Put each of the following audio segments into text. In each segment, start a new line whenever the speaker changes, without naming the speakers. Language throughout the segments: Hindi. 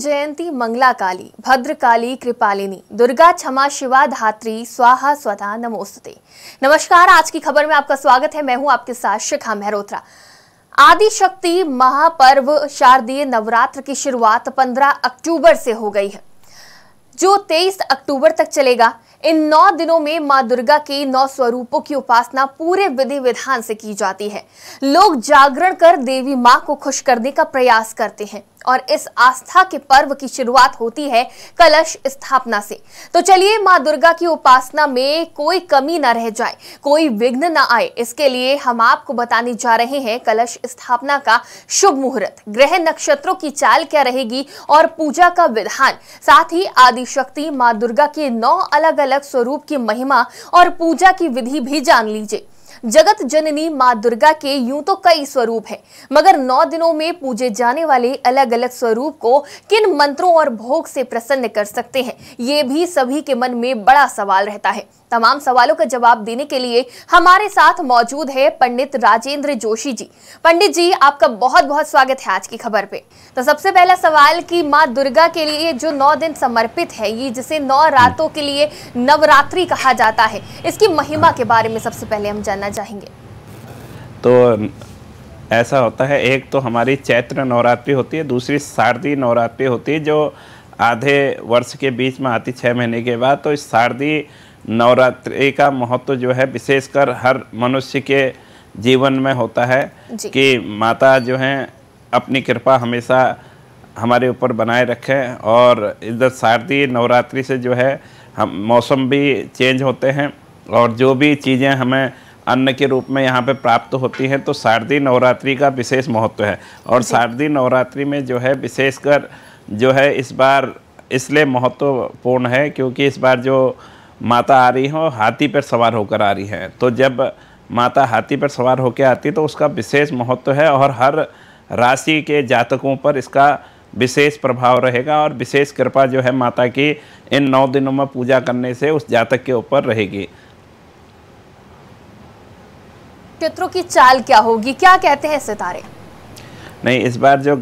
जयंती मंगला काली भद्रकाली कृपालिनी दुर्गा क्षमा शिवा धात्री स्वाहा स्वधा नमोस्तुते नमस्कार आज की खबर में आपका स्वागत है मैं हूं आपके साथ शिखा मेहरोत्रा आदि शक्ति महापर्व शारदीय नवरात्र की शुरुआत 15 अक्टूबर से हो गई है जो 23 अक्टूबर तक चलेगा इन नौ दिनों में मां दुर्गा के नौ स्वरूपों की उपासना पूरे विधि विधान से की जाती है लोग जागरण कर देवी मां को खुश करने का प्रयास करते हैं और इस आस्था के पर्व की शुरुआत होती है कलश स्थापना से तो चलिए माँ दुर्गा की उपासना में कोई कमी ना रह जाए कोई विघ्न ना आए इसके लिए हम आपको बताने जा रहे हैं कलश स्थापना का शुभ मुहूर्त ग्रह नक्षत्रों की चाल क्या रहेगी और पूजा का विधान साथ ही आदिशक्ति माँ दुर्गा के नौ अलग अलग स्वरूप की महिमा और पूजा की विधि भी जान लीजिए जगत जननी माँ दुर्गा के यूं तो कई स्वरूप हैं मगर नौ दिनों में पूजे जाने वाले अलग अलग स्वरूप को किन मंत्रों और भोग से प्रसन्न कर सकते हैं ये भी सभी के मन में बड़ा सवाल रहता है तमाम सवालों का जवाब देने के लिए हमारे साथ मौजूद है पंडित राजेंद्र जोशी जी पंडित जी आपका बहुत बहुत स्वागत है आज की खबर पे तो सबसे पहला सवाल कि माँ दुर्गा के लिए जो नौ दिन समर्पित है ये जिसे नौ रातों के लिए नवरात्रि कहा जाता है इसकी महिमा के बारे में सबसे पहले हम जानना बताना चाहेंगे
तो ऐसा होता है एक तो हमारी चैत्र नवरात्रि होती है दूसरी शारदीय नवरात्रि होती है जो आधे वर्ष के बीच में आती छः महीने के बाद तो इस शारदीय नवरात्रि का महत्व जो है विशेषकर हर मनुष्य के जीवन में होता है कि माता जो है अपनी कृपा हमेशा हमारे ऊपर बनाए रखें और इधर शारदीय नवरात्रि से जो है हम मौसम भी चेंज होते हैं और जो भी चीज़ें हमें अन्न के रूप में यहाँ पे प्राप्त होती हैं तो शारदीय नवरात्रि का विशेष महत्व है और शारदीय नवरात्रि में जो है विशेषकर जो है इस बार इसलिए महत्वपूर्ण है क्योंकि इस बार जो माता आ रही हो हाथी पर सवार होकर आ रही हैं तो जब माता हाथी पर सवार होकर आती तो उसका विशेष महत्व है और हर राशि के जातकों पर इसका विशेष प्रभाव रहेगा और विशेष कृपा जो है माता की इन नौ दिनों में पूजा करने से उस जातक के ऊपर रहेगी
नक्षत्रों की चाल क्या होगी क्या कहते हैं सितारे
नहीं इस बार जो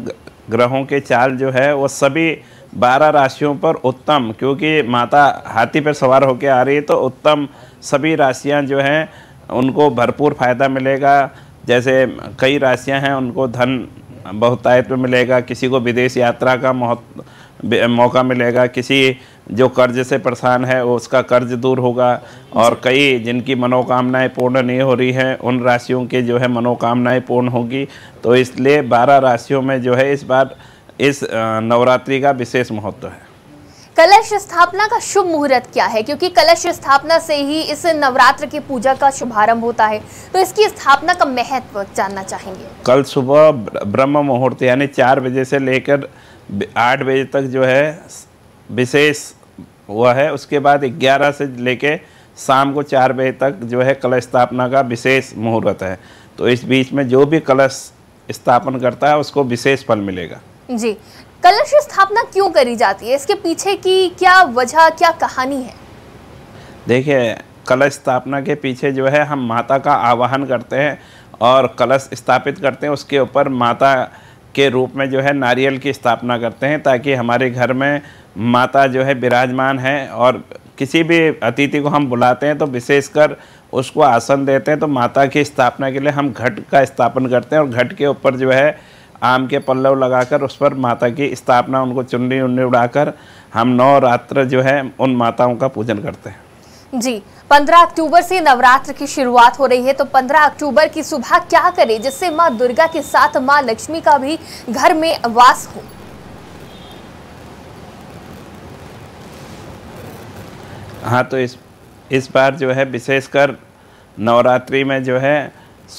ग्रहों के चाल जो है वो सभी बारह राशियों पर उत्तम क्योंकि माता हाथी पर सवार होकर आ रही है तो उत्तम सभी राशियाँ जो हैं उनको भरपूर फ़ायदा मिलेगा जैसे कई राशियाँ हैं उनको धन बहुतायत में मिलेगा किसी को विदेश यात्रा का मौका मिलेगा किसी जो कर्ज से परेशान है उसका कर्ज दूर होगा और कई जिनकी मनोकामनाएं पूर्ण नहीं हो रही हैं उन राशियों के जो है मनोकामनाएं पूर्ण होगी तो इसलिए बारह राशियों में जो है इस बार इस नवरात्रि का विशेष महत्व है
कलश स्थापना का शुभ मुहूर्त क्या है क्योंकि कलश स्थापना से ही इस नवरात्र की पूजा का शुभारंभ होता है तो इसकी स्थापना का महत्व जानना चाहेंगे
कल सुबह ब्रह्म मुहूर्त यानी चार बजे से लेकर आठ बजे तक जो है विशेष हुआ है उसके बाद 11 से लेके शाम को चार बजे तक जो है कलश स्थापना का विशेष मुहूर्त है तो इस बीच में जो भी कलश स्थापन करता है उसको विशेष फल मिलेगा
जी कलश स्थापना क्यों करी जाती है इसके पीछे की क्या वजह क्या कहानी है
देखिए कलश स्थापना के पीछे जो है हम माता का आवाहन करते हैं और कलश स्थापित करते हैं उसके ऊपर माता के रूप में जो है नारियल की स्थापना करते हैं ताकि हमारे घर में माता जो है विराजमान है और किसी भी अतिथि को हम बुलाते हैं तो विशेषकर उसको आसन देते हैं तो माता की स्थापना के लिए हम घट का स्थापन करते हैं और घट के ऊपर जो है आम के पल्लव लगाकर उस पर माता की स्थापना उनको चुन्नी उन्नी उड़ाकर हम नौ रात्र जो है उन माताओं का पूजन करते हैं
जी 15 अक्टूबर से नवरात्र की शुरुआत हो रही है तो 15 अक्टूबर की सुबह क्या करें जिससे माँ दुर्गा के साथ माँ लक्ष्मी का भी घर में वास हो
हाँ तो इस इस बार जो है विशेषकर नवरात्रि में जो है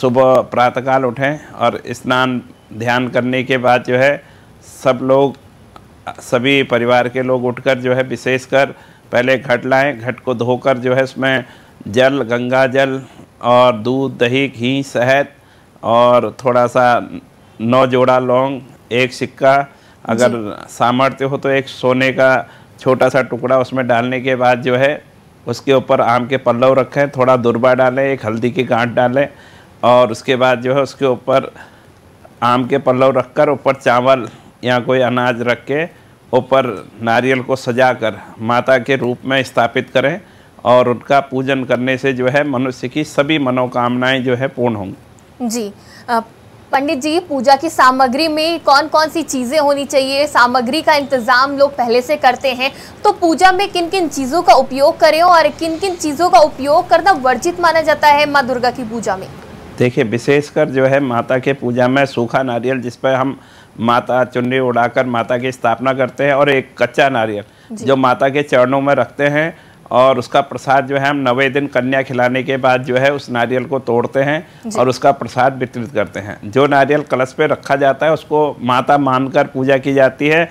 सुबह प्रातःकाल उठें और स्नान ध्यान करने के बाद जो है सब लोग सभी परिवार के लोग उठकर जो है विशेषकर पहले घट लाएं घट को धोकर जो है उसमें जल गंगा जल और दूध दही घी शहद और थोड़ा सा नौ जोड़ा लौंग एक सिक्का अगर सामर्थ्य हो तो एक सोने का छोटा सा टुकड़ा उसमें डालने के बाद जो है उसके ऊपर आम के पल्लव रखें थोड़ा दुर्बा डालें एक हल्दी की गांठ डालें और उसके बाद जो है उसके ऊपर आम के पल्लव रखकर ऊपर चावल या कोई अनाज रख के ऊपर नारियल को सजा कर माता के रूप में स्थापित करें और उनका पूजन करने से जो है मनुष्य की सभी मनोकामनाएं जो है पूर्ण होंगी
जी पंडित जी पूजा की सामग्री में कौन कौन सी चीज़ें होनी चाहिए सामग्री का इंतज़ाम लोग पहले से करते हैं तो पूजा में किन किन चीज़ों का उपयोग करें और किन किन चीज़ों का उपयोग करना वर्जित माना जाता है माँ दुर्गा की पूजा में
देखिए विशेषकर जो है माता के पूजा में सूखा नारियल जिस पर हम माता चुन्नी उड़ाकर माता की स्थापना करते हैं और एक कच्चा नारियल जो माता के चरणों में रखते हैं और उसका प्रसाद जो है हम नवे दिन कन्या खिलाने के बाद जो है उस नारियल को तोड़ते हैं और उसका प्रसाद वितरित करते हैं जो नारियल कलश पे रखा जाता है उसको माता मानकर पूजा की जाती है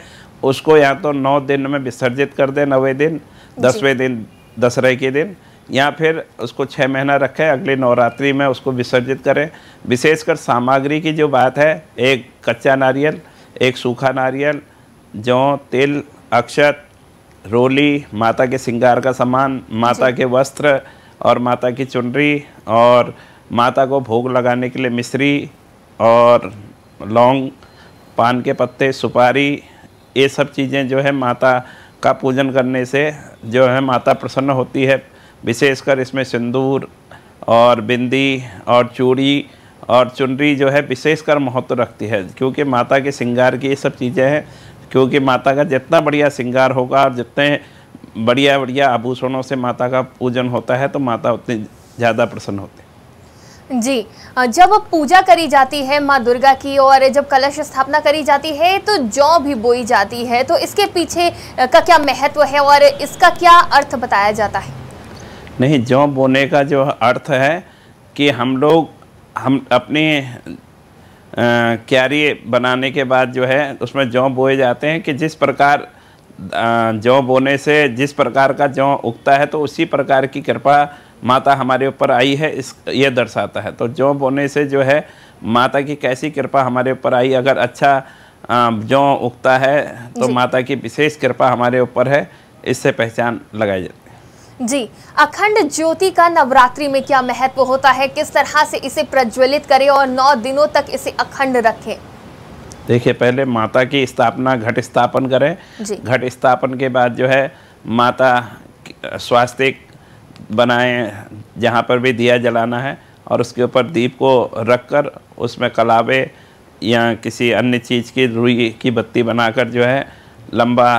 उसको या तो नौ दिन में विसर्जित कर दें नवे दिन दसवें दिन दशहरे के दिन या फिर उसको छः महीना रखें अगले नवरात्रि में उसको विसर्जित करें विशेषकर सामग्री की जो बात है एक कच्चा नारियल एक सूखा नारियल जौ तिल अक्षत रोली माता के सिंगार का सामान माता के वस्त्र और माता की चुनरी और माता को भोग लगाने के लिए मिश्री और लौंग पान के पत्ते सुपारी ये सब चीज़ें जो है माता का पूजन करने से जो है माता प्रसन्न होती है विशेषकर इसमें सिंदूर और बिंदी और चूड़ी और चुनरी जो है विशेषकर महत्व रखती है क्योंकि माता के श्रृंगार की ये सब चीज़ें हैं क्योंकि माता का जितना बढ़िया श्रृंगार होगा और जितने बढ़िया बढ़िया आभूषणों से माता का पूजन होता है तो माता उतनी ज़्यादा प्रसन्न होती
है जी जब पूजा करी जाती है माँ दुर्गा की और जब कलश स्थापना करी जाती है तो जौ भी बोई जाती है तो इसके पीछे का क्या महत्व है और इसका क्या अर्थ बताया जाता है
नहीं जौ बोने का जो अर्थ है कि हम लोग हम अपने क्यारी बनाने के बाद जो है उसमें जौ बोए जाते हैं कि जिस प्रकार जौ बोने से जिस प्रकार का जौ उगता है तो उसी प्रकार की कृपा माता हमारे ऊपर आई है इस ये दर्शाता है तो जौ बोने से जो है माता की कैसी कृपा हमारे ऊपर आई अगर अच्छा जौ उगता है तो माता की विशेष कृपा हमारे ऊपर है इससे पहचान लगाई जाती
जी अखंड ज्योति का नवरात्रि में क्या महत्व होता है किस तरह से इसे प्रज्वलित करें और नौ दिनों तक इसे अखंड रखें
देखिए पहले माता की स्थापना घट स्थापन करें घट स्थापन के बाद जो है माता स्वास्थ्य बनाएं जहाँ पर भी दिया जलाना है और उसके ऊपर दीप को रख कर उसमें कलावे या किसी अन्य चीज़ की रुई की बत्ती बनाकर जो है लंबा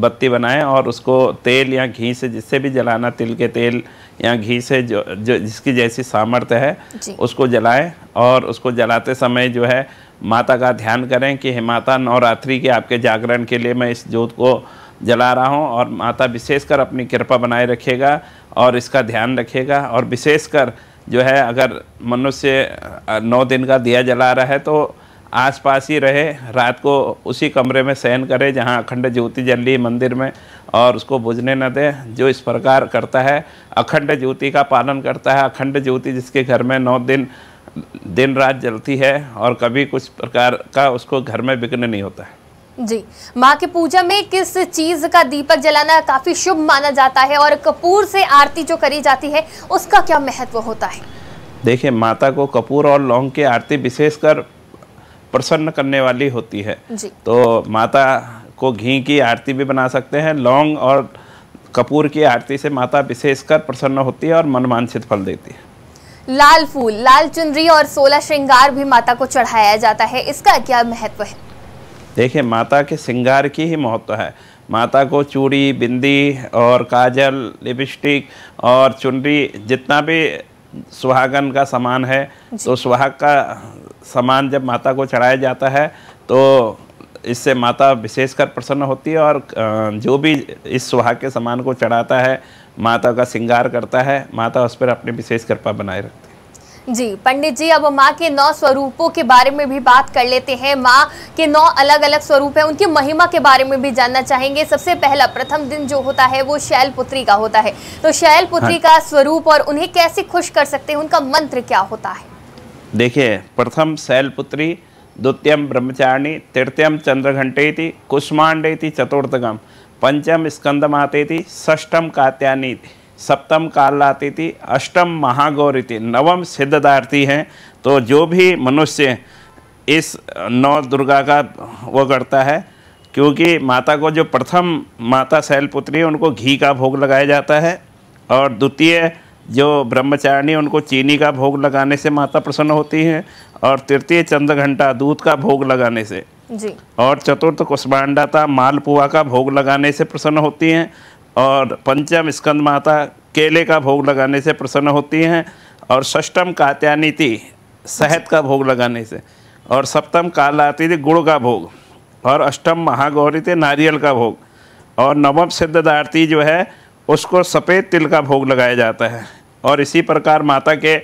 बत्ती बनाएं और उसको तेल या घी से जिससे भी जलाना तिल के तेल या घी से जो, जो जिसकी जैसी सामर्थ्य है उसको जलाएं और उसको जलाते समय जो है माता का ध्यान करें कि हे माता नवरात्रि के आपके जागरण के लिए मैं इस जोत को जला रहा हूँ और माता विशेषकर अपनी कृपा बनाए रखेगा और इसका ध्यान रखेगा और विशेषकर जो है अगर मनुष्य नौ दिन का दिया जला रहा है तो आसपास ही रहे रात को उसी कमरे में शयन करे जहाँ अखंड ज्योति जल रही मंदिर में और उसको बुझने न दें जो इस प्रकार करता है अखंड ज्योति का पालन करता है अखंड ज्योति जिसके घर में नौ दिन दिन रात जलती है और कभी कुछ प्रकार का उसको घर में विघ्न नहीं होता है
जी माँ की पूजा में किस चीज का दीपक जलाना काफी शुभ माना जाता है और कपूर से आरती जो करी जाती है उसका क्या महत्व होता है
देखिए माता को कपूर और लौंग की आरती विशेषकर प्रसन्न करने वाली होती है तो माता को घी की आरती भी बना सकते हैं लौंग और कपूर की आरती से माता विशेषकर प्रसन्न होती है और मनमानसित फल देती है
लाल फूल लाल चुनरी और सोलह श्रृंगार भी माता को चढ़ाया जाता है इसका क्या महत्व है
देखिए माता के श्रृंगार की ही महत्व है माता को चूड़ी बिंदी और काजल लिपस्टिक और चुनरी जितना भी सुहागन का सामान है तो सुहाग का सामान जब माता को चढ़ाया जाता है तो इससे माता विशेषकर प्रसन्न होती है और जो भी इस सुहाग के समान को चढ़ाता है माता का श्रृंगार करता है माता उस पर अपनी विशेष कृपा बनाए रखती है
जी पंडित जी अब माँ के नौ स्वरूपों के बारे में भी बात कर लेते हैं माँ के नौ अलग अलग स्वरूप हैं उनकी महिमा के बारे में भी जानना चाहेंगे सबसे पहला प्रथम दिन जो होता है वो शैल पुत्री का होता है तो शैल पुत्री हाँ। का स्वरूप और उन्हें कैसे खुश कर सकते हैं उनका मंत्र क्या होता है
देखिए प्रथम शैल पुत्री द्वितीयम ब्रह्मचारिणी तृतीयम कुष्मांडे थी चतुर्थगम पंचम स्कंदमातेति कात्यानी थी सप्तम थी अष्टम महागौरी थी नवम सिद्धदार्थी है तो जो भी मनुष्य इस नौ दुर्गा का वो करता है क्योंकि माता को जो प्रथम माता शैलपुत्री है उनको घी का भोग लगाया जाता है और द्वितीय जो ब्रह्मचारिणी उनको चीनी का भोग लगाने से माता प्रसन्न होती है और तृतीय चंद्र घंटा दूध का भोग लगाने से जी और चतुर्थ कुष्मांडाता मालपुआ का भोग लगाने से प्रसन्न होती हैं और पंचम स्कंद माता केले का भोग लगाने से प्रसन्न होती हैं और षष्टम कात्यानीति शहद का भोग लगाने से और सप्तम थी गुड़ का भोग और अष्टम महागौरी थे नारियल का भोग और नवम सिद्धदारती जो है उसको सफ़ेद तिल का भोग लगाया जाता है और इसी प्रकार माता के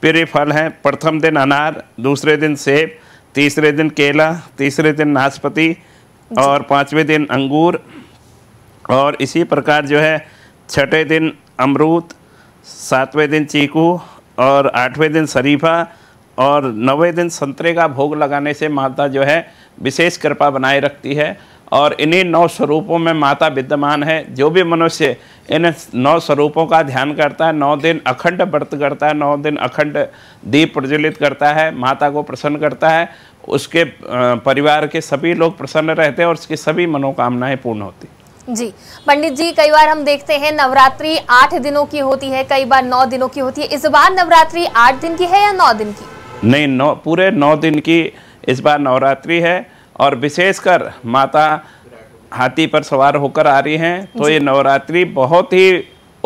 प्रिय फल हैं प्रथम दिन अनार दूसरे दिन सेब तीसरे दिन केला तीसरे दिन नाशपति और पाँचवें दिन अंगूर और इसी प्रकार जो है छठे दिन अमरूद सातवें दिन चीकू और आठवें दिन शरीफा और नवें दिन संतरे का भोग लगाने से माता जो है विशेष कृपा बनाए रखती है और इन्हीं नौ स्वरूपों में माता विद्यमान है जो भी मनुष्य इन नौ स्वरूपों का ध्यान करता है नौ दिन अखंड व्रत करता है नौ दिन अखंड दीप प्रज्वलित करता है माता को प्रसन्न करता है उसके परिवार के सभी लोग प्रसन्न रहते हैं और उसकी सभी मनोकामनाएं पूर्ण होती
जी पंडित जी कई बार हम देखते हैं नवरात्रि आठ दिनों की होती है कई बार नौ दिनों की होती है इस बार नवरात्रि आठ दिन की है या नौ दिन की
नहीं नौ पूरे नौ दिन की इस बार नवरात्रि है और विशेषकर माता हाथी पर सवार होकर आ रही हैं तो ये नवरात्रि बहुत ही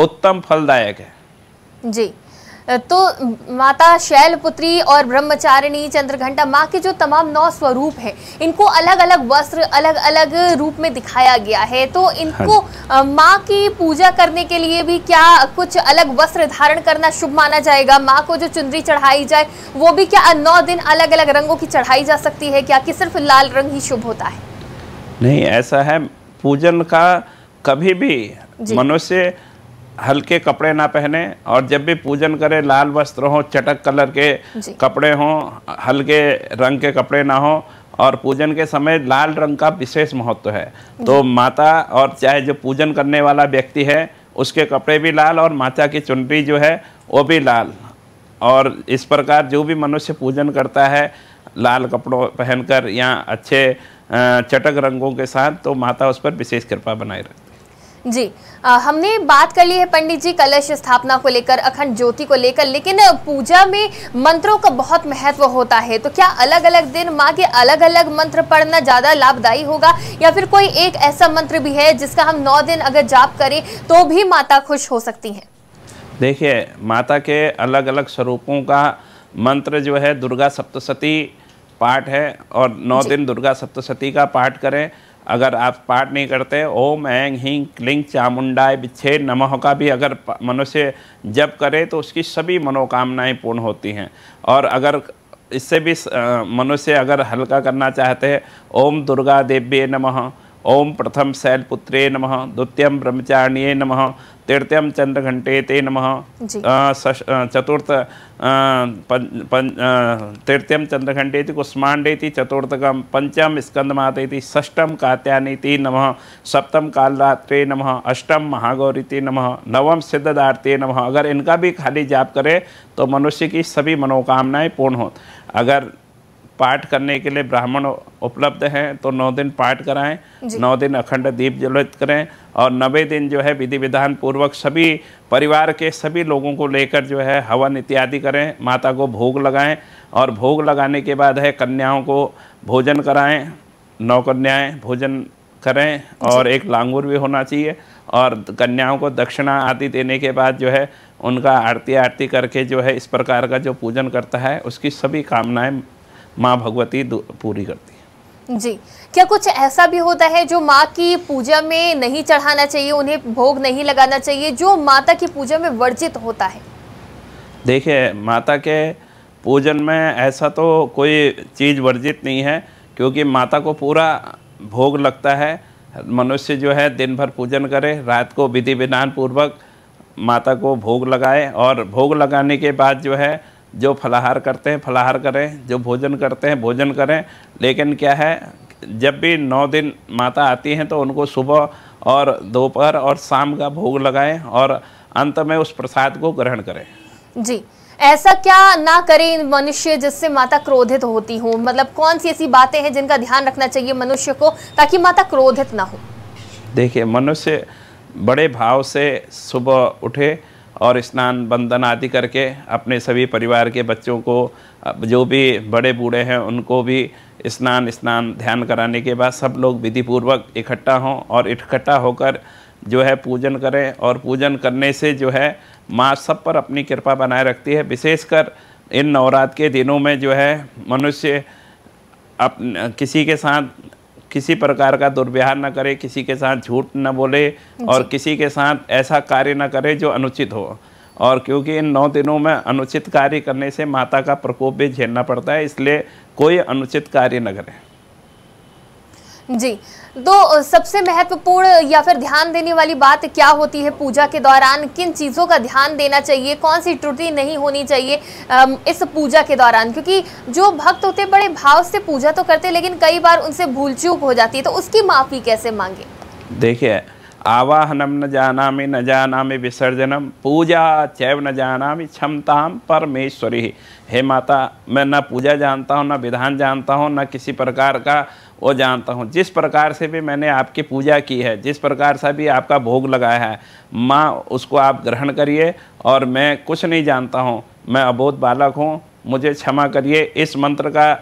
उत्तम फलदायक है
जी तो माता शैलपुत्री और ब्रह्मचारिणी चंद्रघंटा माँ के जो तमाम नौ स्वरूप हैं इनको अलग अलग वस्त्र अलग अलग रूप में दिखाया गया है तो हाँ इनको माँ की पूजा करने के लिए भी क्या कुछ अलग वस्त्र धारण करना शुभ माना जाएगा माँ को जो चुनरी चढ़ाई जाए वो भी क्या नौ दिन अलग अलग रंगों की चढ़ाई जा सकती है क्या कि सिर्फ लाल रंग ही शुभ होता है
नहीं ऐसा है पूजन का कभी भी मनुष्य हल्के कपड़े ना पहने और जब भी पूजन करें लाल वस्त्र हो चटक कलर के कपड़े हों हल्के रंग के कपड़े ना हो और पूजन के समय लाल रंग का विशेष महत्व है तो माता और चाहे जो पूजन करने वाला व्यक्ति है उसके कपड़े भी लाल और माता की चुनरी जो है वो भी लाल और इस प्रकार जो भी मनुष्य पूजन करता है लाल कपड़ों पहनकर या अच्छे चटक रंगों के साथ तो माता उस पर विशेष कृपा बनाए रखती
जी हमने बात कर ली है पंडित जी कलश स्थापना को लेकर अखंड ज्योति को लेकर लेकिन पूजा में मंत्रों का बहुत महत्व होता है तो क्या अलग अलग दिन माँ के अलग अलग मंत्र पढ़ना ज़्यादा लाभदायी होगा या फिर कोई एक ऐसा मंत्र भी है जिसका हम नौ दिन अगर जाप करें तो भी माता खुश हो सकती हैं
देखिए माता के अलग अलग स्वरूपों का मंत्र जो है दुर्गा सप्तशती पाठ है और नौ दिन दुर्गा सप्तशती का पाठ करें अगर आप पाठ नहीं करते ओम ऐंग हिंग क्लिंग चामुंडाय बिछे नमः का भी अगर मनुष्य जब करे तो उसकी सभी मनोकामनाएं पूर्ण होती हैं और अगर इससे भी मनुष्य अगर हल्का करना चाहते हैं ओम दुर्गा देव्य नमः ओम प्रथम शैलपुत्रे नम द्वितीय ब्रह्मचारिण्ये नम तृतीय चंद्रघंटे ते नम चतुर्थ तृतीय चंद्रघंटे कुष्मांडे चतुर्थक पंचम स्कंदमाते षष्टम कात्यानी नम सप्तम कालरात्रे नम अष्टम महागौरी नम नवम सिद्धदार्ते नम अगर इनका भी खाली जाप करें तो मनुष्य की सभी मनोकामनाएं पूर्ण हो अगर पाठ करने के लिए ब्राह्मण उपलब्ध हैं तो नौ दिन पाठ कराएं नौ दिन अखंड दीप जलित करें और नवे दिन जो है विधि विधान पूर्वक सभी परिवार के सभी लोगों को लेकर जो है हवन इत्यादि करें माता को भोग लगाएं और भोग लगाने के बाद है कन्याओं को भोजन कराएं नौ कन्याएं भोजन करें और एक लांगुर भी होना चाहिए और कन्याओं को दक्षिणा आदि देने के बाद जो है उनका आरती आरती करके जो है इस प्रकार का जो पूजन करता है उसकी सभी कामनाएं माँ भगवती पूरी करती
है जी क्या कुछ ऐसा भी होता है जो माँ की पूजा में नहीं चढ़ाना चाहिए उन्हें भोग नहीं लगाना चाहिए जो माता की पूजा में वर्जित होता है
देखिए माता के पूजन में ऐसा तो कोई चीज़ वर्जित नहीं है क्योंकि माता को पूरा भोग लगता है मनुष्य जो है दिन भर पूजन करे रात को विधि विधान पूर्वक माता को भोग लगाए और भोग लगाने के बाद जो है जो फलाहार करते हैं फलाहार करें जो भोजन करते हैं भोजन करें लेकिन क्या है जब भी नौ दिन माता आती हैं तो उनको सुबह और दोपहर और शाम का भोग लगाएं और अंत में उस प्रसाद को ग्रहण करें
जी ऐसा क्या ना करें मनुष्य जिससे माता क्रोधित होती हो मतलब कौन सी ऐसी बातें हैं जिनका ध्यान रखना चाहिए मनुष्य को ताकि माता क्रोधित ना हो
देखिए मनुष्य बड़े भाव से सुबह उठे और स्नान बंदन आदि करके अपने सभी परिवार के बच्चों को जो भी बड़े बूढ़े हैं उनको भी स्नान स्नान ध्यान कराने के बाद सब लोग विधिपूर्वक इकट्ठा हों और इकट्ठा होकर जो है पूजन करें और पूजन करने से जो है माँ सब पर अपनी कृपा बनाए रखती है विशेषकर इन नवरात्र के दिनों में जो है मनुष्य अप किसी के साथ किसी प्रकार का दुर्व्यवहार न करे किसी के साथ झूठ न बोले और किसी के साथ ऐसा कार्य न करे जो अनुचित हो और क्योंकि इन नौ दिनों में अनुचित कार्य करने से माता का प्रकोप भी झेलना पड़ता है इसलिए कोई अनुचित कार्य न करें
जी तो सबसे महत्वपूर्ण या फिर ध्यान देने वाली बात क्या होती है पूजा के दौरान किन चीज़ों का ध्यान देना चाहिए कौन सी त्रुटि नहीं होनी चाहिए इस पूजा के दौरान क्योंकि जो भक्त होते हैं बड़े भाव से पूजा तो करते लेकिन कई बार उनसे भूल चूक हो जाती है तो उसकी माफ़ी कैसे मांगे
देखिए आवाहनम न जाना में न जाना में विसर्जनम पूजा चैव न जाना में क्षमताम परमेश्वरी हे माता मैं न पूजा जानता हूँ न विधान जानता हूँ न किसी प्रकार का वो जानता हूँ जिस प्रकार से भी मैंने आपकी पूजा की है जिस प्रकार से भी आपका भोग लगाया है माँ उसको आप ग्रहण करिए और मैं कुछ नहीं जानता हूँ मैं अबोध बालक हूँ मुझे क्षमा करिए इस मंत्र का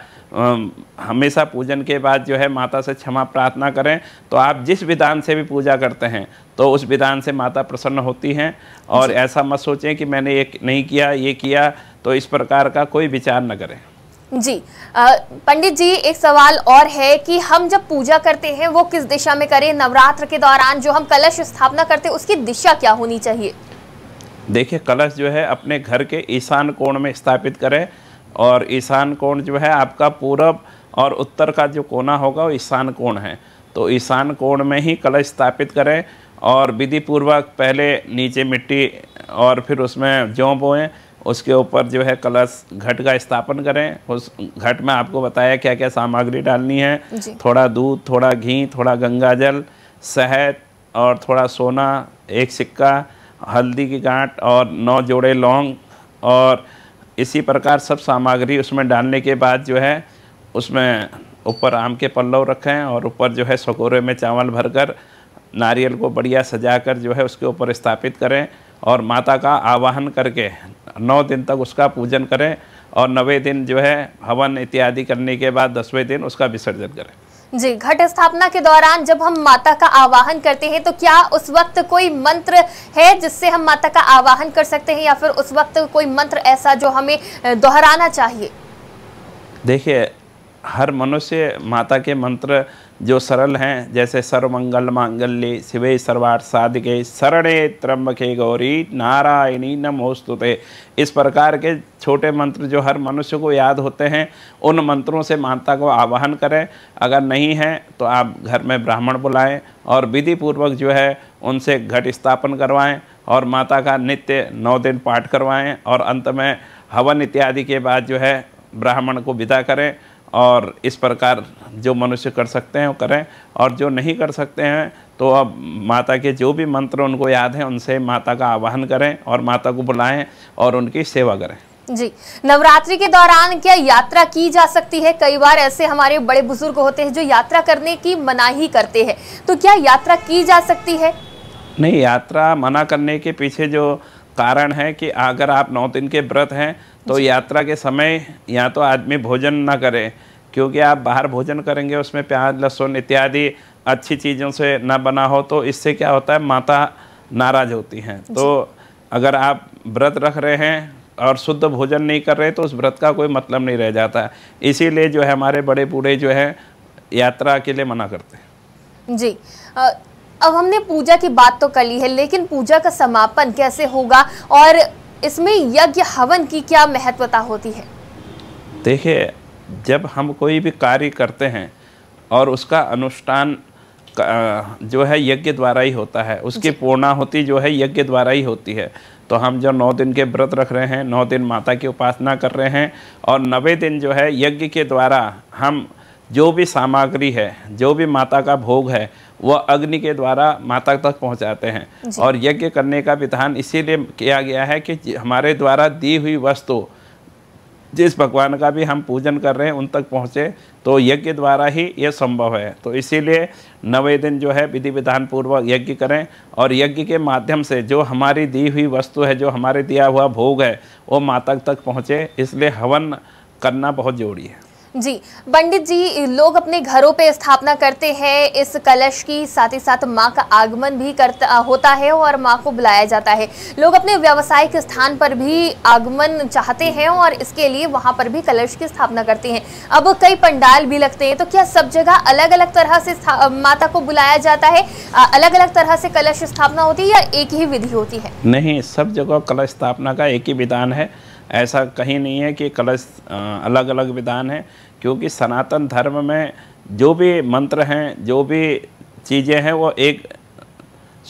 हमेशा पूजन के बाद जो है माता से क्षमा प्रार्थना करें तो आप जिस विधान से भी पूजा करते हैं तो उस विधान से माता प्रसन्न होती हैं और ऐसा मत सोचें कि मैंने ये नहीं किया ये किया तो इस प्रकार का कोई विचार न करें
जी पंडित जी एक सवाल और है कि हम जब पूजा करते हैं वो किस दिशा में करें नवरात्र के दौरान जो हम कलश स्थापना करते हैं उसकी दिशा क्या होनी चाहिए
देखिए कलश जो है अपने घर के ईशान कोण में स्थापित करें और ईशान कोण जो है आपका पूरब और उत्तर का जो कोना होगा वो ईशान कोण है तो ईशान कोण में ही कलश स्थापित करें और विधि पूर्वक पहले नीचे मिट्टी और फिर उसमें जौ बोएँ उसके ऊपर जो है कलश घट का स्थापन करें उस घट में आपको बताया क्या क्या सामग्री डालनी है थोड़ा दूध थोड़ा घी थोड़ा गंगा जल शहद और थोड़ा सोना एक सिक्का हल्दी की गांठ और नौ जोड़े लौंग और इसी प्रकार सब सामग्री उसमें डालने के बाद जो है उसमें ऊपर आम के पल्लव रखें और ऊपर जो है सकोरे में चावल भरकर नारियल को बढ़िया सजाकर जो है उसके ऊपर स्थापित करें और माता का आवाहन करके नौ दिन तक उसका पूजन करें और नवे दिन जो है हवन इत्यादि करने के बाद दसवें दिन उसका विसर्जन करें
जी घट स्थापना के दौरान जब हम माता का आवाहन करते हैं तो क्या उस वक्त कोई मंत्र है जिससे हम माता का आवाहन कर सकते हैं या फिर उस वक्त कोई मंत्र ऐसा जो हमें दोहराना चाहिए
देखिए हर मनुष्य माता के मंत्र जो सरल हैं जैसे सर्वमंगल मांगल्य शिवे सर्वार साधिके शरणे त्रम्बके गौरी नारायणी नमोस्तुते इस प्रकार के छोटे मंत्र जो हर मनुष्य को याद होते हैं उन मंत्रों से माता को आवाहन करें अगर नहीं है तो आप घर में ब्राह्मण बुलाएं और विधि पूर्वक जो है उनसे घट स्थापन करवाएं और माता का नित्य नौ दिन पाठ करवाएँ और अंत में हवन इत्यादि के बाद जो है ब्राह्मण को विदा करें और इस प्रकार जो मनुष्य कर सकते हैं वो करें और जो नहीं कर सकते हैं तो अब माता के जो भी मंत्र उनको याद हैं उनसे माता का आवाहन करें और माता को बुलाएं और उनकी सेवा करें
जी नवरात्रि के दौरान क्या यात्रा की जा सकती है कई बार ऐसे हमारे बड़े बुजुर्ग होते हैं जो यात्रा करने की मनाही करते हैं तो क्या यात्रा की जा सकती है
नहीं यात्रा मना करने के पीछे जो कारण है कि अगर आप नौ दिन के व्रत हैं तो यात्रा के समय या तो आदमी भोजन ना करें क्योंकि आप बाहर भोजन करेंगे उसमें प्याज लहसुन इत्यादि अच्छी चीज़ों से ना बना हो तो इससे क्या होता है माता नाराज होती हैं तो अगर आप व्रत रख रहे हैं और शुद्ध भोजन नहीं कर रहे तो उस व्रत का कोई मतलब नहीं रह जाता इसीलिए जो है हमारे बड़े बूढ़े जो है यात्रा के लिए मना करते
हैं जी अब हमने पूजा की बात तो कर ली है लेकिन पूजा का समापन कैसे होगा और इसमें यज्ञ हवन की क्या महत्वता होती है
देखिए जब हम कोई भी कार्य करते हैं और उसका अनुष्ठान जो है यज्ञ द्वारा ही होता है उसकी पूर्णाहुति जो है यज्ञ द्वारा ही होती है तो हम जो नौ दिन के व्रत रख रहे हैं नौ दिन माता की उपासना कर रहे हैं और नवे दिन जो है यज्ञ के द्वारा हम जो भी सामग्री है जो भी माता का भोग है वह अग्नि के द्वारा माता तक पहुंचाते हैं और यज्ञ करने का विधान इसीलिए किया गया है कि हमारे द्वारा दी हुई वस्तु जिस भगवान का भी हम पूजन कर रहे हैं उन तक पहुंचे तो यज्ञ द्वारा ही ये संभव है तो इसीलिए नवे दिन जो है विधि विधान पूर्वक यज्ञ करें और यज्ञ के माध्यम से जो हमारी दी हुई वस्तु है जो हमारे दिया हुआ भोग है वो माता तक पहुँचे इसलिए हवन करना बहुत जरूरी है
जी पंडित जी लोग अपने घरों पे स्थापना करते हैं इस कलश की साथ ही साथ माँ का आगमन भी करता होता है और माँ को बुलाया जाता है लोग अपने व्यावसायिक स्थान पर भी आगमन चाहते हैं और इसके लिए वहाँ पर भी कलश की स्थापना करते हैं अब कई पंडाल भी लगते हैं तो क्या सब जगह अलग अलग तरह से माता को बुलाया जाता है अलग अलग तरह से कलश स्थापना होती है या एक ही विधि होती है
नहीं सब जगह कलश स्थापना का एक ही विधान है ऐसा कहीं नहीं है कि कलश अलग अलग विधान है क्योंकि सनातन धर्म में जो भी मंत्र हैं जो भी चीज़ें हैं वो एक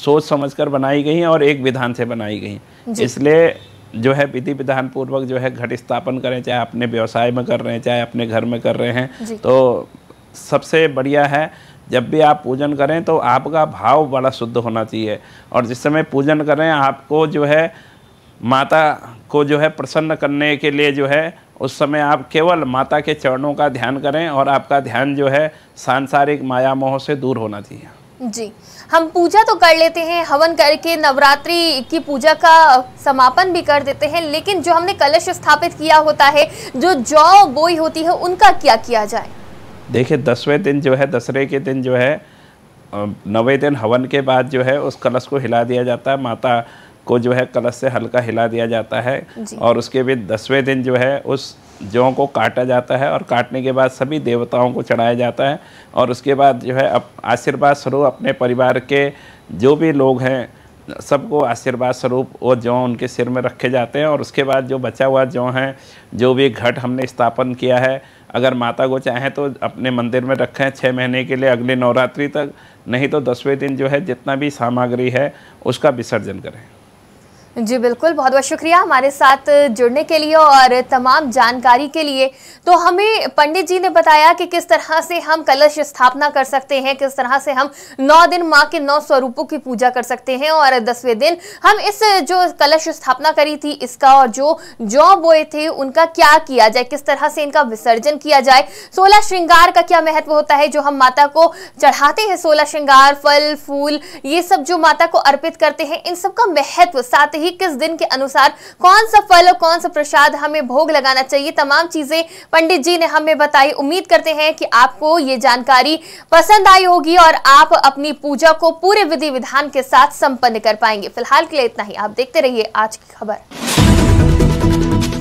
सोच समझकर बनाई गई हैं और एक विधान से बनाई गई इसलिए जो है विधि विधान पूर्वक जो है घट स्थापन करें चाहे अपने व्यवसाय में कर रहे हैं चाहे अपने घर में कर रहे हैं तो सबसे बढ़िया है जब भी आप पूजन करें तो आपका भाव बड़ा शुद्ध होना चाहिए और जिस समय पूजन करें आपको जो है माता को जो है प्रसन्न करने के लिए जो है उस समय आप केवल माता के चरणों का ध्यान करें और आपका ध्यान जो है सांसारिक माया मोह से दूर होना चाहिए
जी हम पूजा तो कर लेते हैं हवन करके नवरात्रि की पूजा का समापन भी कर देते हैं लेकिन जो हमने कलश स्थापित किया होता है जो जौ बोई होती है उनका क्या किया जाए
देखिए दसवें दिन जो है दसरे के दिन जो है नवे दिन हवन के बाद जो है उस कलश को हिला दिया जाता है माता को जो है कलश से हल्का हिला दिया जाता है और उसके भी दसवें दिन जो है उस जौ को काटा जाता है और काटने के बाद सभी देवताओं को चढ़ाया जाता है और उसके बाद जो है अब आशीर्वाद स्वरूप अपने परिवार के जो भी लोग हैं सबको आशीर्वाद स्वरूप वो जौ उनके सिर में रखे जाते हैं और उसके बाद जो बचा हुआ जौ है जो भी घट हमने स्थापन किया है अगर माता को चाहें तो अपने मंदिर में रखें छः महीने के लिए अगले नवरात्रि तक नहीं तो दसवें दिन जो है जितना भी सामग्री है उसका विसर्जन करें
जी बिल्कुल बहुत बहुत शुक्रिया हमारे साथ जुड़ने के लिए और तमाम जानकारी के लिए तो हमें पंडित जी ने बताया कि किस तरह से हम कलश स्थापना कर सकते हैं किस तरह से हम नौ दिन माँ के नौ स्वरूपों की पूजा कर सकते हैं और दसवें दिन हम इस जो कलश स्थापना करी थी इसका और जो जौ बोए थे उनका क्या किया जाए किस तरह से इनका विसर्जन किया जाए सोलह श्रृंगार का क्या महत्व होता है जो हम माता को चढ़ाते हैं सोलह श्रृंगार फल फूल ये सब जो माता को अर्पित करते हैं इन सब का महत्व साथ ही सही किस दिन के अनुसार कौन सा फल और कौन सा प्रसाद हमें भोग लगाना चाहिए तमाम चीजें पंडित जी ने हमें बताई उम्मीद करते हैं कि आपको ये जानकारी पसंद आई होगी और आप अपनी पूजा को पूरे विधि विधान के साथ संपन्न कर पाएंगे फिलहाल के लिए इतना ही आप देखते रहिए आज की खबर